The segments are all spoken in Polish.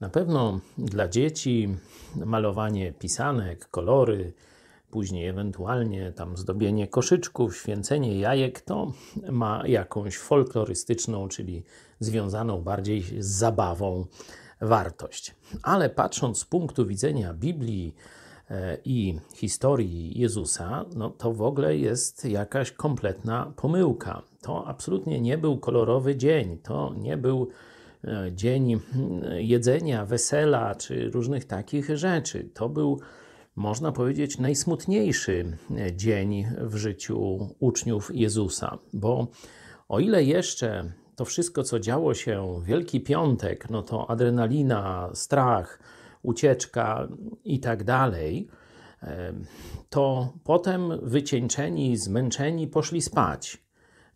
Na pewno dla dzieci malowanie pisanek, kolory, później ewentualnie tam zdobienie koszyczków, święcenie jajek, to ma jakąś folklorystyczną, czyli związaną bardziej z zabawą wartość. Ale patrząc z punktu widzenia Biblii e, i historii Jezusa, no to w ogóle jest jakaś kompletna pomyłka. To absolutnie nie był kolorowy dzień, to nie był E, dzień jedzenia, wesela czy różnych takich rzeczy. To był, można powiedzieć, najsmutniejszy e, dzień w życiu uczniów Jezusa, bo o ile jeszcze to wszystko, co działo się Wielki Piątek, no to adrenalina, strach, ucieczka i tak dalej, e, to potem wycieńczeni, zmęczeni poszli spać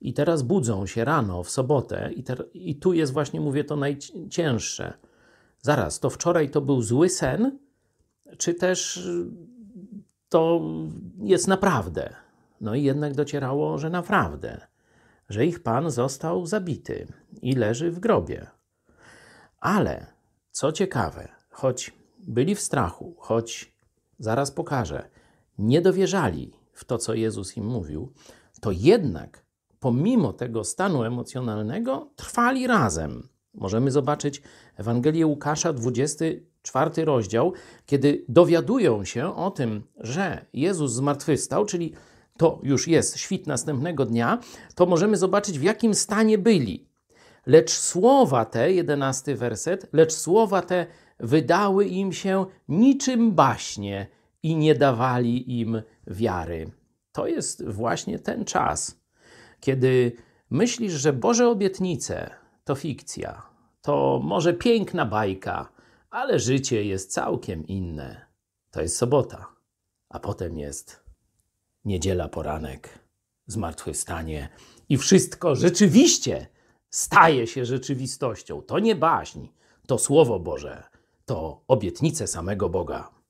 i teraz budzą się rano w sobotę, i, i tu jest właśnie, mówię, to najcięższe. Zaraz, to wczoraj to był zły sen, czy też y, to jest naprawdę? No i jednak docierało, że naprawdę, że ich pan został zabity i leży w grobie. Ale co ciekawe, choć byli w strachu, choć zaraz pokażę, nie dowierzali w to, co Jezus im mówił, to jednak pomimo tego stanu emocjonalnego trwali razem. Możemy zobaczyć Ewangelię Łukasza, 24 rozdział, kiedy dowiadują się o tym, że Jezus zmartwychwstał, czyli to już jest świt następnego dnia, to możemy zobaczyć, w jakim stanie byli. Lecz słowa te, jedenasty werset, lecz słowa te wydały im się niczym baśnie i nie dawali im wiary. To jest właśnie ten czas kiedy myślisz, że Boże obietnice to fikcja, to może piękna bajka, ale życie jest całkiem inne. To jest sobota, a potem jest niedziela poranek, zmartwychwstanie i wszystko rzeczywiście staje się rzeczywistością. To nie baśń, to Słowo Boże, to obietnice samego Boga.